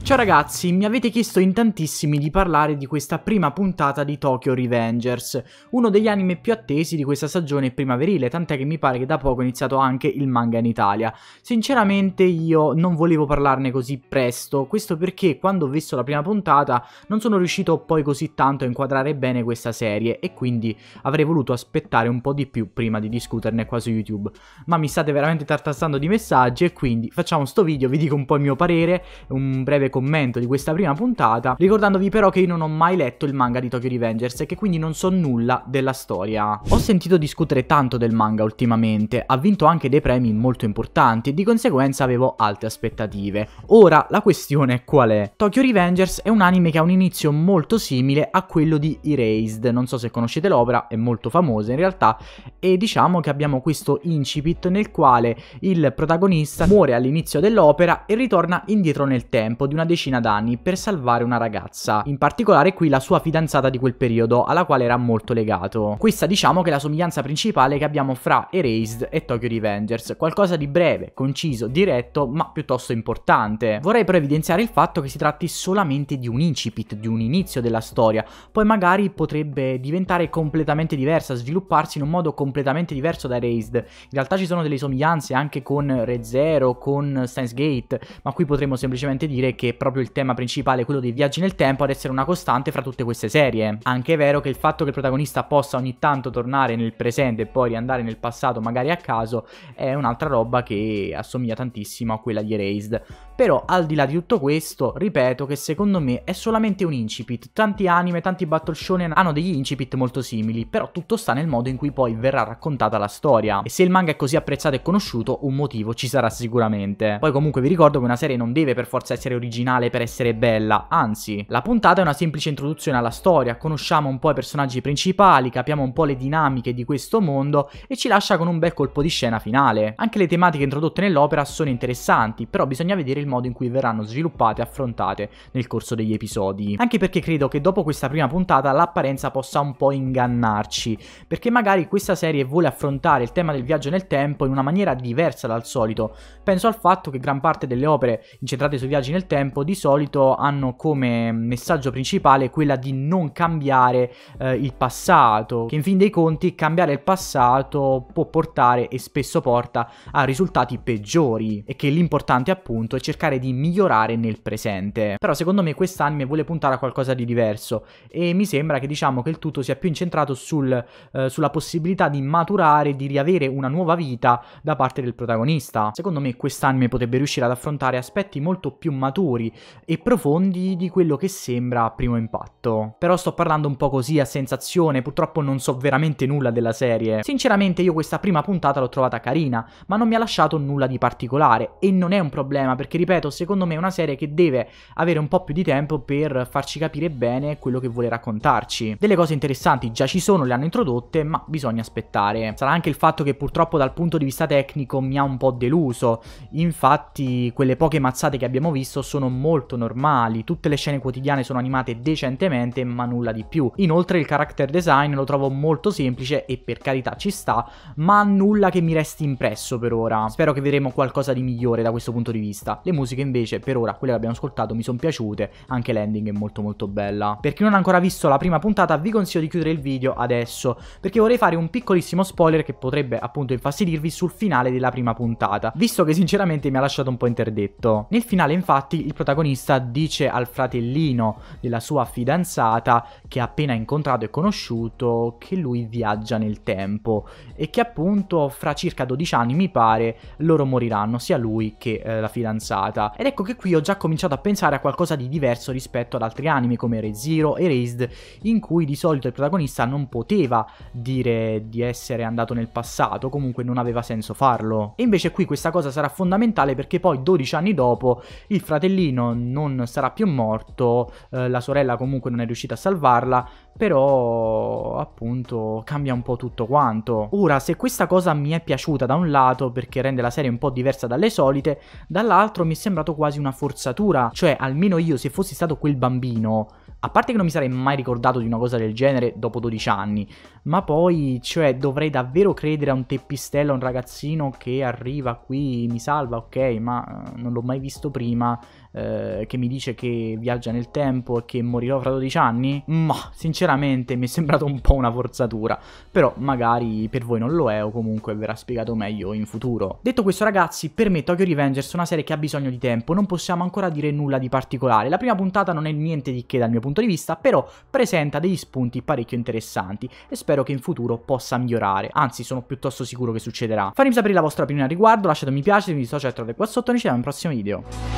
Ciao ragazzi, mi avete chiesto in tantissimi di parlare di questa prima puntata di Tokyo Revengers, uno degli anime più attesi di questa stagione primaverile, tant'è che mi pare che da poco è iniziato anche il manga in Italia. Sinceramente io non volevo parlarne così presto, questo perché quando ho visto la prima puntata non sono riuscito poi così tanto a inquadrare bene questa serie e quindi avrei voluto aspettare un po' di più prima di discuterne qua su YouTube. Ma mi state veramente tartassando di messaggi e quindi facciamo sto video, vi dico un po' il mio parere, un breve breve commento di questa prima puntata, ricordandovi però che io non ho mai letto il manga di Tokyo Revengers e che quindi non so nulla della storia. Ho sentito discutere tanto del manga ultimamente, ha vinto anche dei premi molto importanti e di conseguenza avevo alte aspettative. Ora, la questione qual è? Tokyo Revengers è un anime che ha un inizio molto simile a quello di Erased, non so se conoscete l'opera, è molto famosa in realtà, e diciamo che abbiamo questo incipit nel quale il protagonista muore all'inizio dell'opera e ritorna indietro nel tempo di una decina d'anni per salvare una ragazza, in particolare qui la sua fidanzata di quel periodo alla quale era molto legato. Questa diciamo che è la somiglianza principale che abbiamo fra Erased e Tokyo Revengers, qualcosa di breve, conciso, diretto ma piuttosto importante. Vorrei però evidenziare il fatto che si tratti solamente di un incipit, di un inizio della storia, poi magari potrebbe diventare completamente diversa, svilupparsi in un modo completamente diverso da Erased. In realtà ci sono delle somiglianze anche con Re Zero, con Steins Gate, ma qui potremmo semplicemente dire che proprio il tema principale, quello dei viaggi nel tempo, ad essere una costante fra tutte queste serie. Anche è vero che il fatto che il protagonista possa ogni tanto tornare nel presente e poi riandare nel passato magari a caso è un'altra roba che assomiglia tantissimo a quella di Erased. Però al di là di tutto questo, ripeto che secondo me è solamente un incipit. Tanti anime, tanti battle shonen hanno degli incipit molto simili, però tutto sta nel modo in cui poi verrà raccontata la storia. E se il manga è così apprezzato e conosciuto, un motivo ci sarà sicuramente. Poi comunque vi ricordo che una serie non deve per forza essere originale originale per essere bella, anzi, la puntata è una semplice introduzione alla storia, conosciamo un po' i personaggi principali, capiamo un po' le dinamiche di questo mondo e ci lascia con un bel colpo di scena finale. Anche le tematiche introdotte nell'opera sono interessanti, però bisogna vedere il modo in cui verranno sviluppate e affrontate nel corso degli episodi. Anche perché credo che dopo questa prima puntata l'apparenza possa un po' ingannarci, perché magari questa serie vuole affrontare il tema del viaggio nel tempo in una maniera diversa dal solito. Penso al fatto che gran parte delle opere incentrate sui viaggi nel tempo tempo di solito hanno come messaggio principale quella di non cambiare eh, il passato, che in fin dei conti cambiare il passato può portare e spesso porta a risultati peggiori e che l'importante appunto è cercare di migliorare nel presente. Però secondo me quest'anime vuole puntare a qualcosa di diverso e mi sembra che diciamo che il tutto sia più incentrato sul, eh, sulla possibilità di maturare, di riavere una nuova vita da parte del protagonista. Secondo me quest'anime potrebbe riuscire ad affrontare aspetti molto più maturi maturi e profondi di quello che sembra a primo impatto. Però sto parlando un po' così a sensazione, purtroppo non so veramente nulla della serie. Sinceramente io questa prima puntata l'ho trovata carina, ma non mi ha lasciato nulla di particolare e non è un problema perché ripeto, secondo me è una serie che deve avere un po' più di tempo per farci capire bene quello che vuole raccontarci. Delle cose interessanti già ci sono, le hanno introdotte, ma bisogna aspettare. Sarà anche il fatto che purtroppo dal punto di vista tecnico mi ha un po' deluso. Infatti quelle poche mazzate che abbiamo visto sono sono molto normali, tutte le scene quotidiane sono animate decentemente ma nulla di più. Inoltre il character design lo trovo molto semplice e per carità ci sta, ma nulla che mi resti impresso per ora. Spero che vedremo qualcosa di migliore da questo punto di vista. Le musiche invece per ora, quelle che abbiamo ascoltato, mi sono piaciute, anche l'ending è molto molto bella. Per chi non ha ancora visto la prima puntata vi consiglio di chiudere il video adesso, perché vorrei fare un piccolissimo spoiler che potrebbe appunto infastidirvi sul finale della prima puntata, visto che sinceramente mi ha lasciato un po' interdetto. Nel finale infatti il protagonista dice al fratellino della sua fidanzata che ha appena incontrato e conosciuto che lui viaggia nel tempo e che appunto fra circa 12 anni mi pare loro moriranno sia lui che eh, la fidanzata ed ecco che qui ho già cominciato a pensare a qualcosa di diverso rispetto ad altri anime come ReZero e Raised in cui di solito il protagonista non poteva dire di essere andato nel passato comunque non aveva senso farlo e invece qui questa cosa sarà fondamentale perché poi 12 anni dopo il fratellino sorellino non sarà più morto, eh, la sorella comunque non è riuscita a salvarla, però appunto cambia un po' tutto quanto. Ora, se questa cosa mi è piaciuta da un lato perché rende la serie un po' diversa dalle solite, dall'altro mi è sembrato quasi una forzatura, cioè almeno io se fossi stato quel bambino a parte che non mi sarei mai ricordato di una cosa del genere dopo 12 anni, ma poi, cioè, dovrei davvero credere a un teppistello, a un ragazzino che arriva qui, mi salva, ok, ma eh, non l'ho mai visto prima, eh, che mi dice che viaggia nel tempo e che morirò fra 12 anni? Ma sinceramente mi è sembrato un po' una forzatura, però magari per voi non lo è o comunque verrà spiegato meglio in futuro. Detto questo ragazzi, per me Tokyo Revengers è una serie che ha bisogno di tempo, non possiamo ancora dire nulla di particolare. La prima puntata non è niente di che dal mio punto di vista, però presenta degli spunti parecchio interessanti e spero che in futuro possa migliorare, anzi sono piuttosto sicuro che succederà. Fatemi sapere la vostra opinione al riguardo, lasciate un mi piace, vi sto certo qua sotto e ci vediamo in prossimo video.